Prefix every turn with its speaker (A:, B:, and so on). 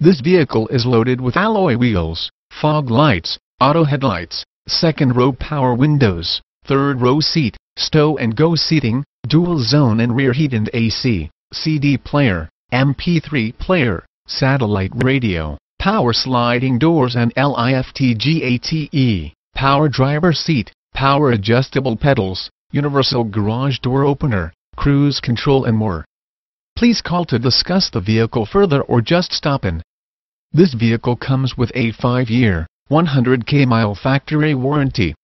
A: This vehicle is loaded with alloy wheels, fog lights, auto headlights, second row power windows, third row seat, stow and go seating, dual zone and rear heat and AC, CD player, MP3 player, satellite radio, power sliding doors and LIFTGATE, power driver seat, power adjustable pedals, universal garage door opener, cruise control and more. Please call to discuss the vehicle further or just stop in. This vehicle comes with a 5-year, 100k mile factory warranty.